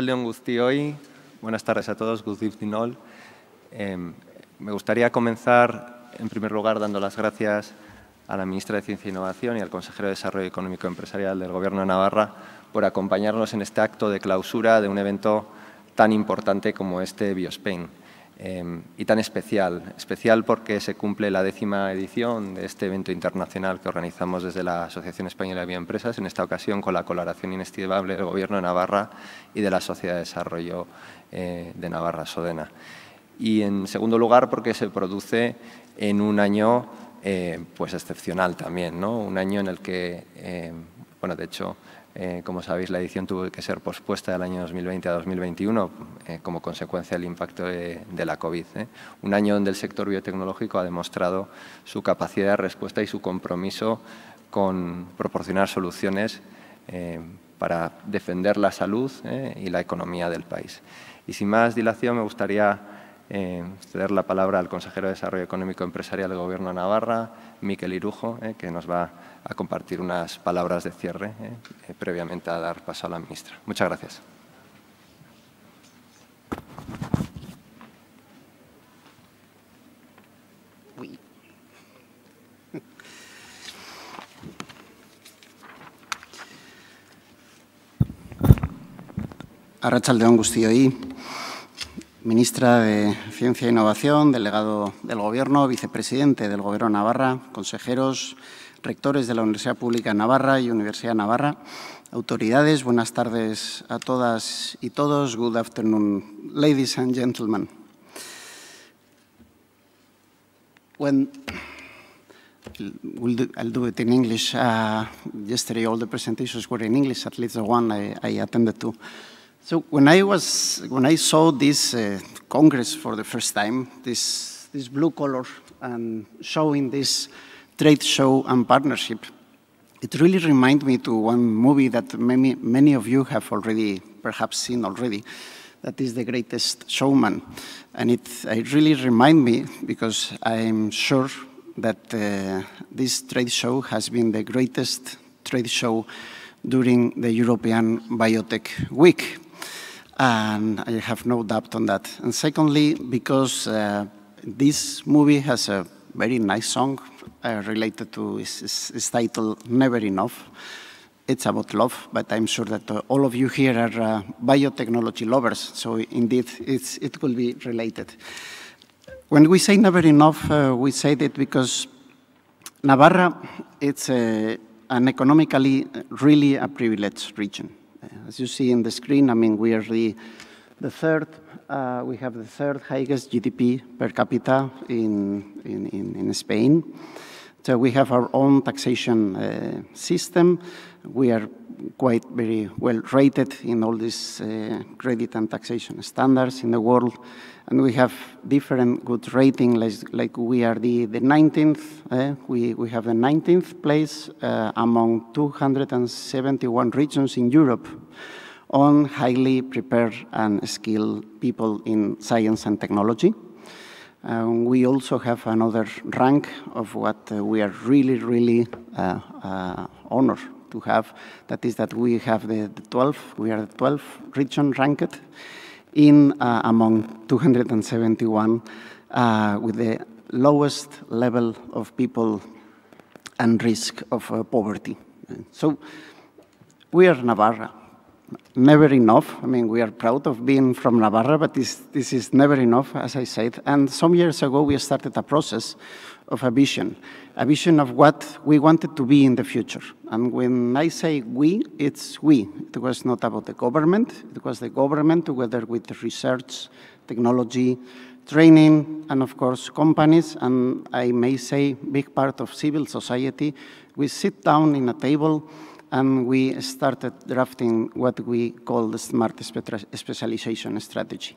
león, gusti hoy. buenas tardes a todos, good evening all. Em, me gustaría comenzar, en primer lugar, dando las gracias a la ministra de Ciencia e Innovación y al consejero de Desarrollo Económico y Empresarial del Gobierno de Navarra por acompañarnos en este acto de clausura de un evento tan importante como este BioSpain. Em, y tan especial. Especial porque se cumple la décima edición de este evento internacional que organizamos desde la Asociación Española de Bioempresas, en esta ocasión con la colaboración inestimable del Gobierno de Navarra y de la Sociedad de Desarrollo eh, de Navarra, Sodena. Y en segundo lugar porque se produce en un año eh, pues excepcional también, ¿no? un año en el que, eh, bueno, de hecho, eh, como sabéis, la edición tuvo que ser pospuesta del año 2020 a 2021 eh, como consecuencia del impacto de, la COVID. ¿eh? Un año donde el sector biotecnológico ha demostrado su capacidad de respuesta y su compromiso con proporcionar soluciones para defender la salud y la economía del país. Y sin más dilación, me gustaría ceder la palabra al consejero de Desarrollo Económico y Empresarial del Gobierno de Navarra, Miquel Irujo, que nos va a a compartir unas palabras de cierre eh, eh, previamente a dar paso a la ministra. Muchas gracias. Arrachaldeón Gustioí, ministra de Ciencia e Innovación, delegado del Gobierno, vicepresidente del Gobierno Navarra, consejeros, rectores de la Universidad Pública Navarra y Universidad Navarra, autoridades, buenas tardes a todas y todos, good afternoon, ladies and gentlemen. When I'll do it in English. Uh, yesterday, all the presentations were in English, at least the one I, attended to. So when I was when I saw this uh, congress for the first time, this this blue color and showing this trade show and partnership, it really reminded me to one movie that many, many of you have already perhaps seen already, that is The Greatest Showman. And it, it really reminded me, because I'm sure that uh, this trade show has been the greatest trade show during the European Biotech Week. And I have no doubt on that. And secondly, because uh, this movie has a very nice song uh, related to its, title, Never Enough. It's about love, but I'm sure that uh, all of you here are uh, biotechnology lovers, so indeed it will be related. When we say never enough, uh, we say that because Navarra it's an economically really a privileged region. As you see in the screen, I mean, we are the the third, uh, we have the third highest GDP per capita in, in, in, in Spain. So we have our own taxation uh, system. We are quite very well rated in all these uh, credit and taxation standards in the world. And we have different good rating, like, like we are the, the 19th, uh, we, we have the 19th place uh, among 271 regions in Europe on highly prepared and skilled people in science and technology. Um, we also have another rank of what uh, we are really, really uh, uh, honored to have. That is that we have the, the 12th, we are the 12th region ranked in uh, among 271 uh, with the lowest level of people and risk of uh, poverty. So we are Navarra never enough. I mean, we are proud of being from Navarra, but this, this is never enough, as I said. And some years ago, we started a process of a vision, a vision of what we wanted to be in the future. And when I say we, it's we. It was not about the government. It was the government together with research, technology, training, and of course, companies, and I may say big part of civil society. We sit down in a table and we started drafting what we call the smart specialization strategy.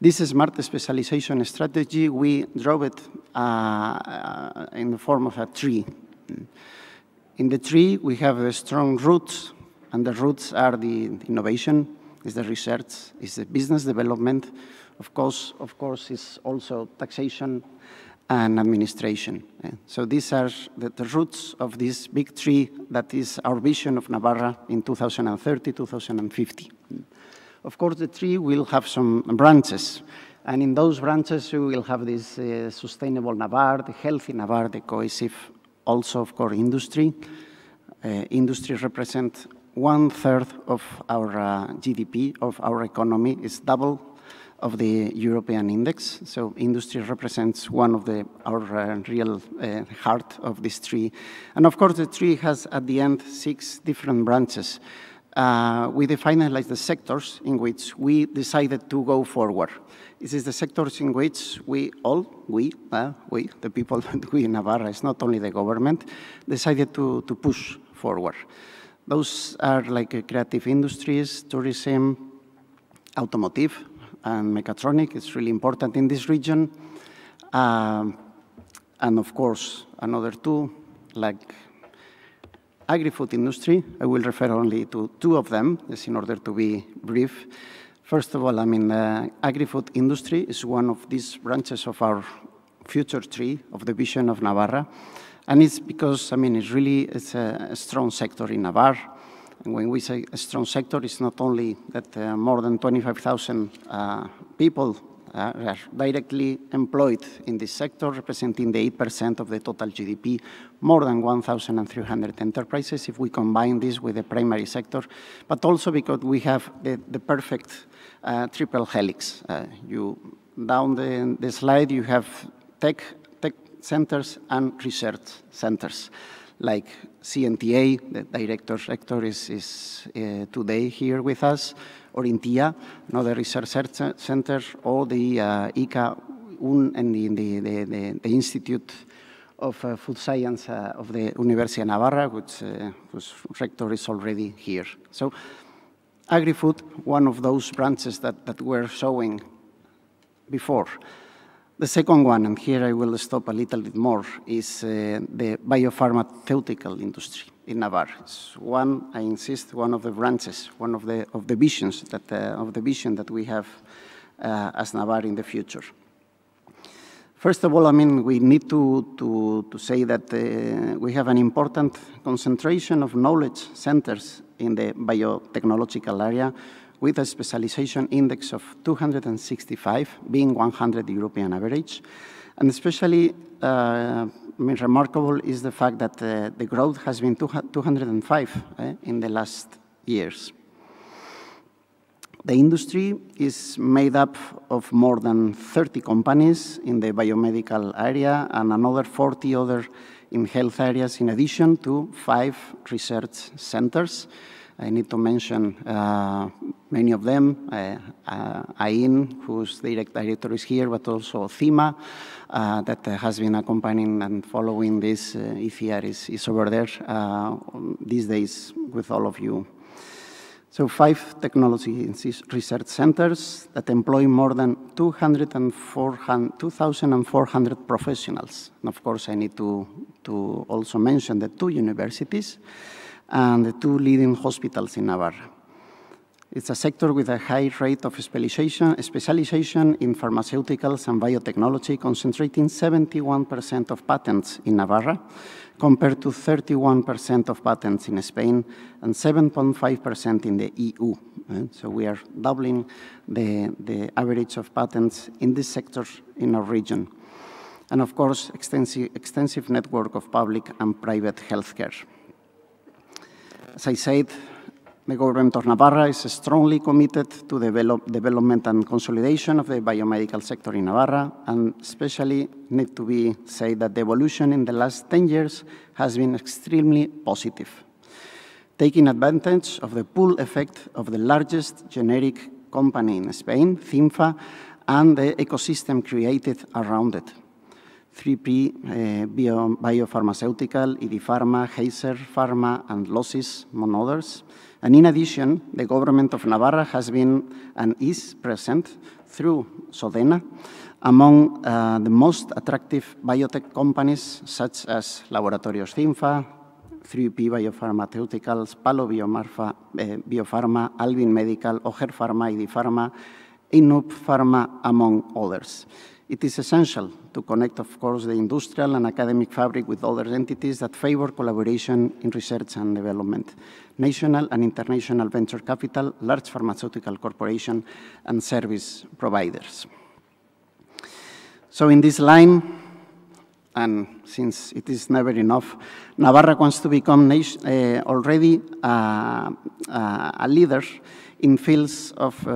This smart specialization strategy, we drove it uh, in the form of a tree. In the tree, we have the strong roots, and the roots are the innovation, is the research, is the business development, of course, of course, is also taxation and administration. Eh? So these are the, the, roots of this big tree that is our vision of Navarra in 2030, 2050. Of course, the tree will have some branches, and in those branches we will have this uh, sustainable Navarre, the healthy Navarre, the cohesive, also of course, industry. Uh, industry represents one third of our uh, GDP, of our economy, It's double of the European index. So industry represents one of the, our uh, real uh, heart of this tree. And of course, the tree has at the end six different branches. Uh, we finalized the sectors in which we decided to go forward. This is the sectors in which we all, we, uh, we, the people, we in Navarra, it's not only the government, decided to, to push forward. Those are like uh, creative industries, tourism, automotive, and mechatronic is really important in this region. Um, and of course, another two, like agri-food industry. I will refer only to two of them, just in order to be brief. First of all, I mean, uh, agri-food industry is one of these branches of our future tree of the vision of Navarra. And it's because, I mean, it's really it's a, a strong sector in Navarre. And when we say a strong sector, it's not only that uh, more than 25,000 uh, people uh, are directly employed in this sector, representing the 8% of the total GDP, more than 1,300 enterprises if we combine this with the primary sector, but also because we have the, the perfect uh, triple helix. Uh, you down the, the slide, you have tech, tech centers and research centers like CNTA, the director rector is, is uh, today here with us, or INTIA, another research center, or the uh, ICA UN and the, the, the, the Institute of uh, Food Science uh, of the Universidad of Navarra, which, uh, whose rector is already here. So agri-food, one of those branches that, that we're showing before. The second one, and here I will stop a little bit more, is uh, the biopharmaceutical industry in Navarre. It's one, I insist, one of the branches, one of the, of the visions that, uh, of the vision that we have uh, as Navarre in the future. First of all, I mean, we need to, to, to say that uh, we have an important concentration of knowledge centers in the biotechnological area with a specialization index of 265, being 100 European average. And especially uh, I mean, remarkable is the fact that uh, the growth has been 205 eh, in the last years. The industry is made up of more than 30 companies in the biomedical area and another 40 other in health areas, in addition to five research centers I need to mention uh, many of them, uh, uh, AIN, whose direct director is here, but also Thima, uh, that has been accompanying and following this uh, ECR is, is over there uh, these days with all of you. So five technology research centers that employ more than 2,400 professionals. And of course, I need to, to also mention the two universities, and the two leading hospitals in Navarra. It's a sector with a high rate of specialization, specialization in pharmaceuticals and biotechnology, concentrating 71% of patents in Navarra, compared to 31% of patents in Spain and 7.5% in the EU. Eh? So we are doubling the, the average of patents in this sector in our region. And of course, extensive, extensive network of public and private healthcare. As I said, the government of Navarra is strongly committed to develop, development and consolidation of the biomedical sector in Navarra, and especially need to be said that the evolution in the last 10 years has been extremely positive, taking advantage of the pull effect of the largest generic company in Spain, CINFA, and the ecosystem created around it. 3P, eh, Biopharmaceutical, ED Heiser Pharma, and Losis, among others. And in addition, the government of Navarra has been and is present through Sodena among uh, the most attractive biotech companies such as Laboratorios CINFA, 3P Biopharmaceuticals, Palo Biomarfa, eh, Biopharma, Alvin Medical, Oger Pharma, ED Pharma, Inup Pharma, among others. It is essential to connect, of course, the industrial and academic fabric with other entities that favor collaboration in research and development. National and international venture capital, large pharmaceutical corporations, and service providers. So in this line, and since it is never enough, Navarra wants to become uh, already uh, uh, a leader in fields of,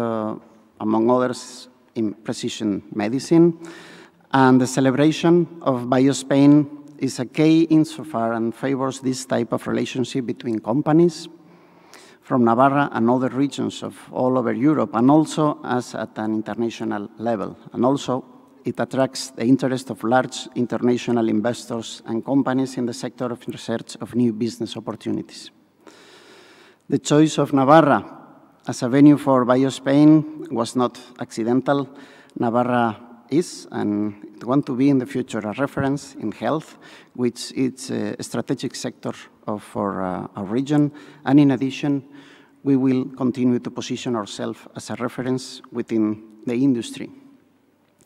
among others, in precision medicine. And the celebration of BioSpain is a key insofar and favors this type of relationship between companies from Navarra and other regions of all over Europe, and also as at an international level. And also, it attracts the interest of large international investors and companies in the sector of research of new business opportunities. The choice of Navarra as a venue for BioSpain was not accidental. Navarra is and it want to be in the future a reference in health, which is a strategic sector of, for uh, our region. And in addition, we will continue to position ourselves as a reference within the industry.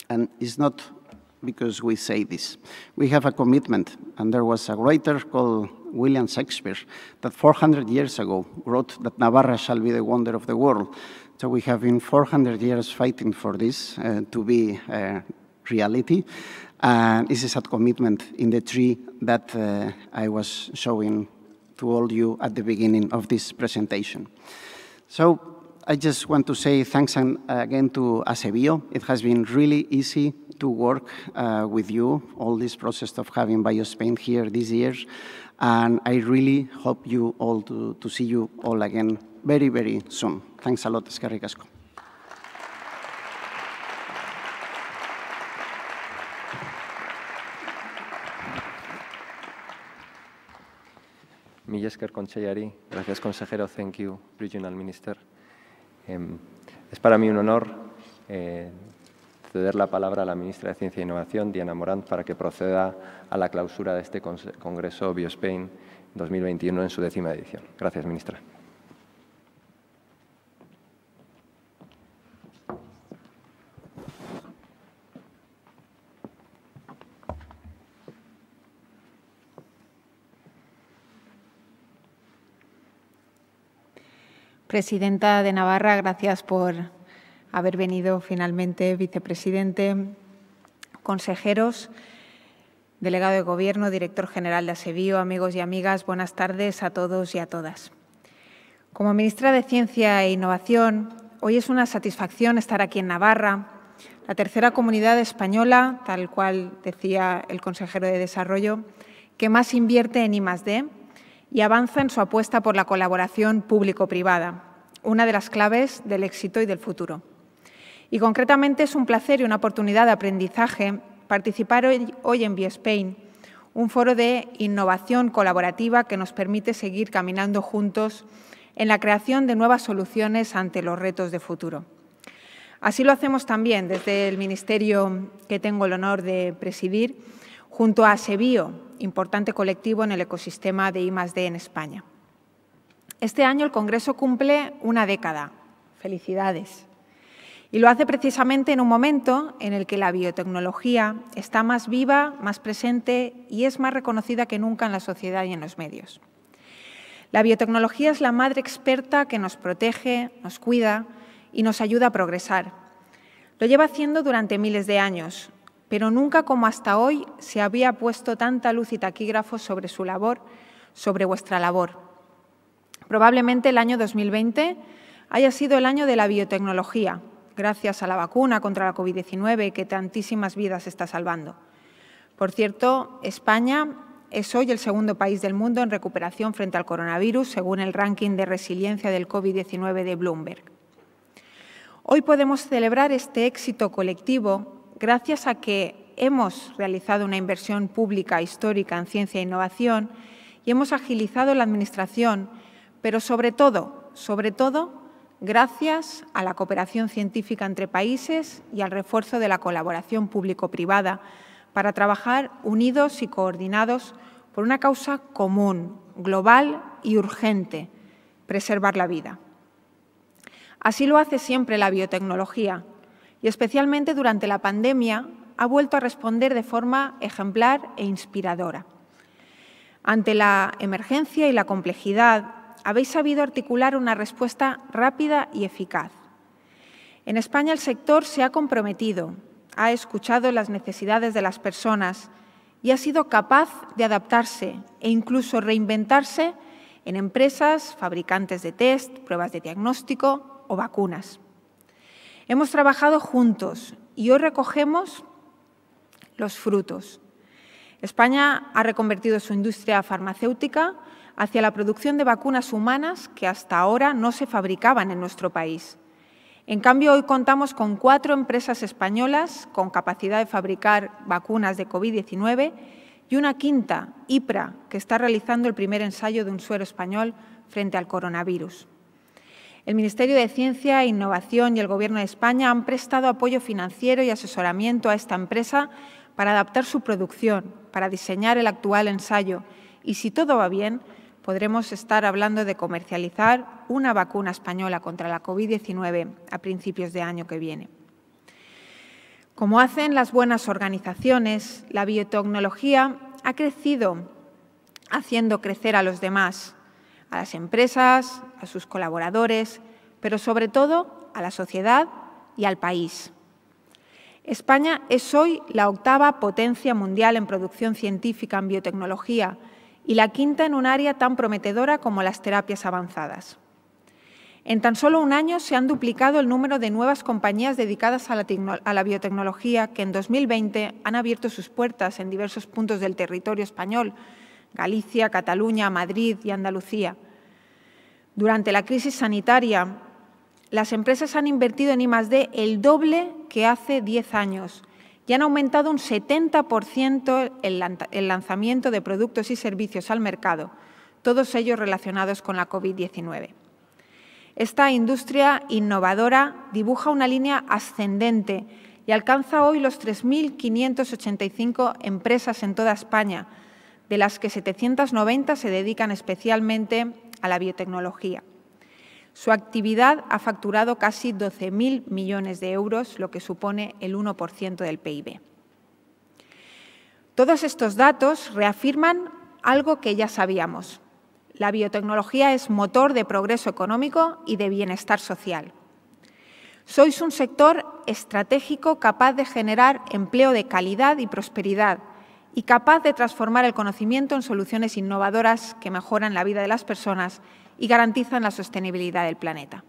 And it's not because we say this. We have a commitment, and there was a writer called William Shakespeare that 400 years ago wrote that Navarra shall be the wonder of the world. So we have been 400 years fighting for this uh, to be uh, reality. And this is a commitment in the tree that uh, I was showing to all you at the beginning of this presentation. So I just want to say thanks again to Acebio. It has been really easy to work uh, with you, all this process of having BioSpain here this year. And I really hope you all to, to see you all again very, very soon. Thanks a lot, Eskerrik asko. Millesker Gracias, consejero. Thank you, Regional Minister. Em, es para mí un honor eh, ceder la palabra a la ministra de Ciencia e Innovación, Diana Morán, para que proceda a la clausura de este Congreso BioSpain 2021 en su décima edición. Gracias, ministra. presidenta de Navarra, gracias por haber venido finalmente, vicepresidente, consejeros, delegado de Gobierno, director general de Asevío, amigos y amigas, buenas tardes a todos y a todas. Como ministra de Ciencia e Innovación, hoy es una satisfacción estar aquí en Navarra, la tercera comunidad española, tal cual decía el consejero de Desarrollo, que más invierte en I+.D. y avanza en su apuesta por la colaboración público-privada una de las claves del éxito y del futuro. Y concretamente es un placer y una oportunidad de aprendizaje participar hoy en Spain, un foro de innovación colaborativa que nos permite seguir caminando juntos en la creación de nuevas soluciones ante los retos de futuro. Así lo hacemos también desde el Ministerio que tengo el honor de presidir, junto a SEBIO, importante colectivo en el ecosistema de I+D en España. Este año el Congreso cumple una década. Felicidades. Y lo hace precisamente en un momento en el que la biotecnología está más viva, más presente y es más reconocida que nunca en la sociedad y en los medios. La biotecnología es la madre experta que nos protege, nos cuida y nos ayuda a progresar. Lo lleva haciendo durante miles de años, pero nunca como hasta hoy se había puesto tanta luz y taquígrafo sobre su labor, sobre vuestra labor. Probablemente el año 2020 haya sido el año de la biotecnología, gracias a la vacuna contra la COVID-19 que tantísimas vidas está salvando. Por cierto, España es hoy el segundo país del mundo en recuperación frente al coronavirus, según el ranking de resiliencia del COVID-19 de Bloomberg. Hoy podemos celebrar este éxito colectivo gracias a que hemos realizado una inversión pública histórica en ciencia e innovación y hemos agilizado la Administración pero sobre todo, sobre todo, gracias a la cooperación científica entre países y al refuerzo de la colaboración público-privada para trabajar unidos y coordinados por una causa común, global y urgente, preservar la vida. Así lo hace siempre la biotecnología y especialmente durante la pandemia ha vuelto a responder de forma ejemplar e inspiradora. Ante la emergencia y la complejidad habéis sabido articular una respuesta rápida y eficaz. En España el sector se ha comprometido, ha escuchado las necesidades de las personas y ha sido capaz de adaptarse e incluso reinventarse en empresas, fabricantes de test, pruebas de diagnóstico o vacunas. Hemos trabajado juntos y hoy recogemos los frutos. España ha reconvertido su industria farmacéutica hacia la producción de vacunas humanas que hasta ahora no se fabricaban en nuestro país. En cambio, hoy contamos con cuatro empresas españolas con capacidad de fabricar vacunas de COVID-19 y una quinta, IPRA, que está realizando el primer ensayo de un suero español frente al coronavirus. El Ministerio de Ciencia e Innovación y el Gobierno de España han prestado apoyo financiero y asesoramiento a esta empresa para adaptar su producción, para diseñar el actual ensayo y, si todo va bien, podremos estar hablando de comercializar una vacuna española contra la COVID-19 a principios de año que viene. Como hacen las buenas organizaciones, la biotecnología ha crecido haciendo crecer a los demás, a las empresas, a sus colaboradores, pero sobre todo a la sociedad y al país. España es hoy la octava potencia mundial en producción científica en biotecnología, y la quinta en un área tan prometedora como las terapias avanzadas. En tan solo un año se han duplicado el número de nuevas compañías dedicadas a la, biotecnología que en 2020 han abierto sus puertas en diversos puntos del territorio español, Galicia, Cataluña, Madrid y Andalucía. Durante la crisis sanitaria, las empresas han invertido en I+.D. el doble que hace diez años y han aumentado un 70% el lanzamiento de productos y servicios al mercado, todos ellos relacionados con la COVID-19. Esta industria innovadora dibuja una línea ascendente y alcanza hoy los 3.585 empresas en toda España, de las que 790 se dedican especialmente a la biotecnología. Su actividad ha facturado casi 12.000 millones de euros, lo que supone el 1% del PIB. Todos estos datos reafirman algo que ya sabíamos. La biotecnología es motor de progreso económico y de bienestar social. Sois un sector estratégico capaz de generar empleo de calidad y prosperidad y capaz de transformar el conocimiento en soluciones innovadoras que mejoran la vida de las personas y garantizan la sostenibilidad del planeta.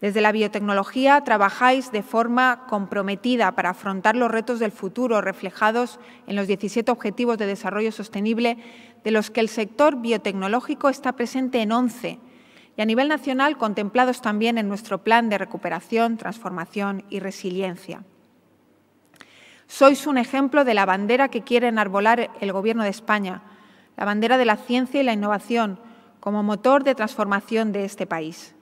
Desde la biotecnología trabajáis de forma comprometida para afrontar los retos del futuro reflejados en los 17 Objetivos de Desarrollo Sostenible, de los que el sector biotecnológico está presente en 11 y a nivel nacional contemplados también en nuestro Plan de Recuperación, Transformación y Resiliencia. Sois un ejemplo de la bandera que quiere enarbolar el Gobierno de España, la bandera de la ciencia y la innovación, como motor de transformación de este país.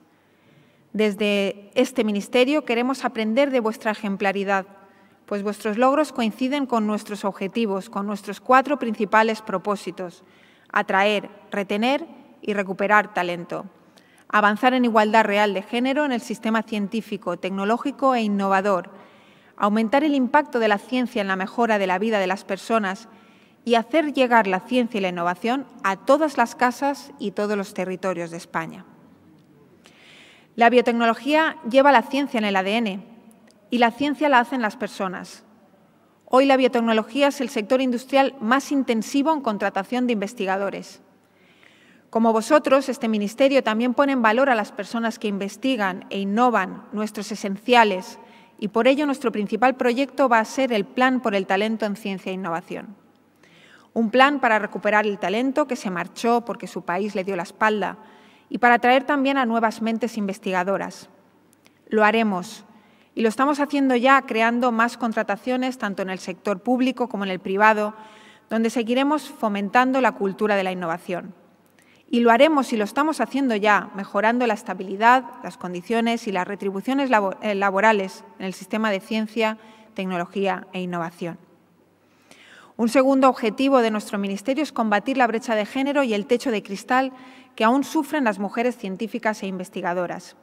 Desde este Ministerio queremos aprender de vuestra ejemplaridad, pues vuestros logros coinciden con nuestros objetivos, con nuestros cuatro principales propósitos, atraer, retener y recuperar talento, avanzar en igualdad real de género en el sistema científico, tecnológico e innovador, aumentar el impacto de la ciencia en la mejora de la vida de las personas y hacer llegar la ciencia y la innovación a todas las casas y todos los territorios de España. La biotecnología lleva la ciencia en el ADN y la ciencia la hacen las personas. Hoy la biotecnología es el sector industrial más intensivo en contratación de investigadores. Como vosotros, este Ministerio también pone en valor a las personas que investigan e innovan nuestros esenciales y por ello nuestro principal proyecto va a ser el Plan por el Talento en Ciencia e Innovación un plan para recuperar el talento que se marchó porque su país le dio la espalda y para atraer también a nuevas mentes investigadoras. Lo haremos y lo estamos haciendo ya creando más contrataciones tanto en el sector público como en el privado, donde seguiremos fomentando la cultura de la innovación. Y lo haremos y lo estamos haciendo ya, mejorando la estabilidad, las condiciones y las retribuciones eh, laborales en el sistema de ciencia, tecnología e innovación. Un segundo objetivo de nuestro ministerio es combatir la brecha de género y el techo de cristal que aún sufren las mujeres científicas e investigadoras.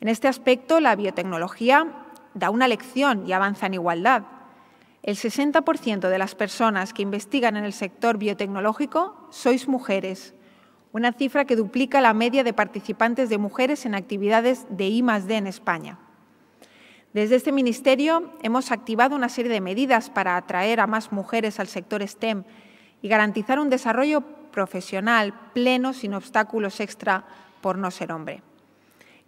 En este aspecto, la biotecnología da una lección y avanza en igualdad. El 60% de las personas que investigan en el sector biotecnológico sois mujeres, una cifra que duplica la media de participantes de mujeres en actividades de I+D en España. Desde este ministerio hemos activado una serie de medidas para atraer a más mujeres al sector STEM y garantizar un desarrollo profesional pleno sin obstáculos extra por no ser hombre.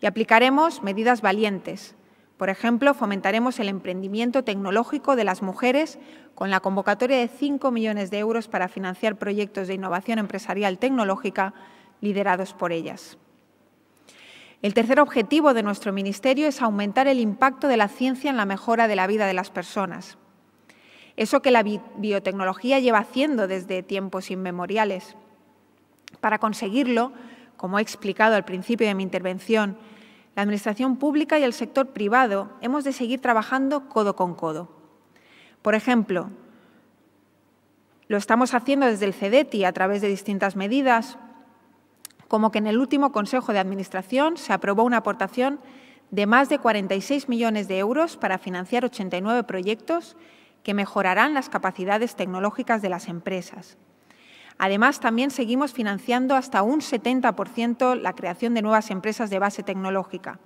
Y aplicaremos medidas valientes. Por ejemplo, fomentaremos el emprendimiento tecnológico de las mujeres con la convocatoria de 5 millones de euros para financiar proyectos de innovación empresarial tecnológica liderados por ellas. El tercer objetivo de nuestro ministerio es aumentar el impacto de la ciencia en la mejora de la vida de las personas. Eso que la biotecnología lleva haciendo desde tiempos inmemoriales. Para conseguirlo, como he explicado al principio de mi intervención, la Administración pública y el sector privado hemos de seguir trabajando codo con codo. Por ejemplo, lo estamos haciendo desde el CEDETI a través de distintas medidas, como que en el último Consejo de Administración se aprobó una aportación de más de 46 millones de euros para financiar 89 proyectos que mejorarán las capacidades tecnológicas de las empresas. Además, también seguimos financiando hasta un 70% la creación de nuevas empresas de base tecnológica.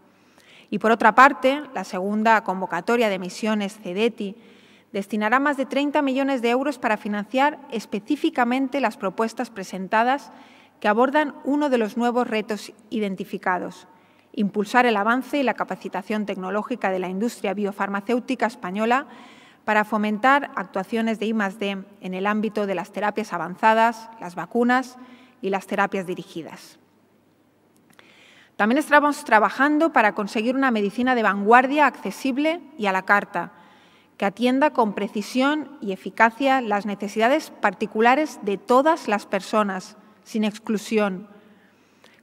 Y por otra parte, la segunda convocatoria de misiones CEDETI destinará más de 30 millones de euros para financiar específicamente las propuestas presentadas que abordan uno de los nuevos retos identificados, impulsar el avance y la capacitación tecnológica de la industria biofarmacéutica española para fomentar actuaciones de I+D en el ámbito de las terapias avanzadas, las vacunas y las terapias dirigidas. También estamos trabajando para conseguir una medicina de vanguardia accesible y a la carta, que atienda con precisión y eficacia las necesidades particulares de todas las personas, sin exclusión.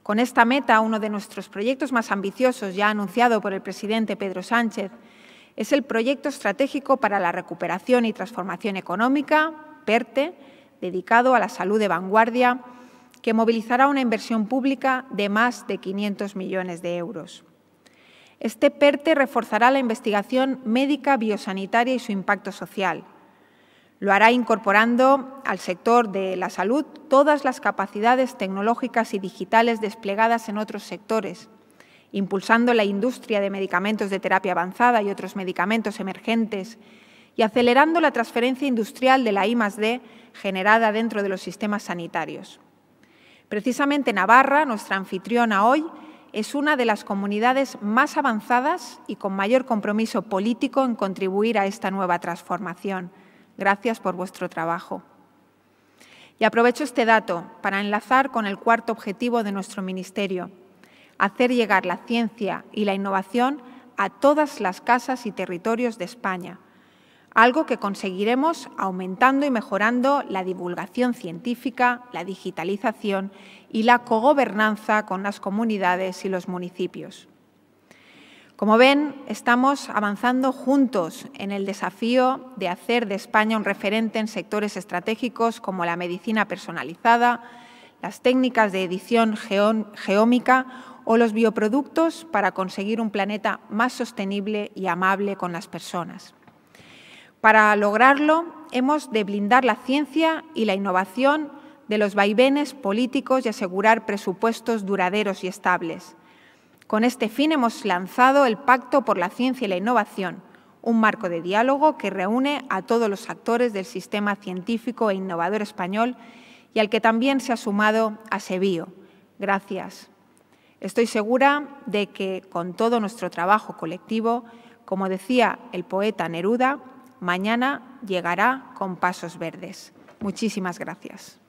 Con esta meta, uno de nuestros proyectos más ambiciosos, ya anunciado por el presidente Pedro Sánchez, es el proyecto estratégico para la recuperación y transformación económica, PERTE, dedicado a la salud de vanguardia, que movilizará una inversión pública de más de 500 millones de euros. Este PERTE reforzará la investigación médica, biosanitaria y su impacto social lo hará incorporando al sector de la salud todas las capacidades tecnológicas y digitales desplegadas en otros sectores, impulsando la industria de medicamentos de terapia avanzada y otros medicamentos emergentes y acelerando la transferencia industrial de la I+D generada dentro de los sistemas sanitarios. Precisamente Navarra, nuestra anfitriona hoy, es una de las comunidades más avanzadas y con mayor compromiso político en contribuir a esta nueva transformación. Gracias por vuestro trabajo. Y aprovecho este dato para enlazar con el cuarto objetivo de nuestro ministerio, hacer llegar la ciencia y la innovación a todas las casas y territorios de España, algo que conseguiremos aumentando y mejorando la divulgación científica, la digitalización y la cogobernanza con las comunidades y los municipios. Como ven, estamos avanzando juntos en el desafío de hacer de España un referente en sectores estratégicos como la medicina personalizada, las técnicas de edición geómica o los bioproductos para conseguir un planeta más sostenible y amable con las personas. Para lograrlo, hemos de blindar la ciencia y la innovación de los vaivenes políticos y asegurar presupuestos duraderos y estables con este fin hemos lanzado el Pacto por la Ciencia y la Innovación, un marco de diálogo que reúne a todos los actores del sistema científico e innovador español y al que también se ha sumado a ASEBIO. Gracias. Estoy segura de que con todo nuestro trabajo colectivo, como decía el poeta Neruda, mañana llegará con pasos verdes. Muchísimas gracias.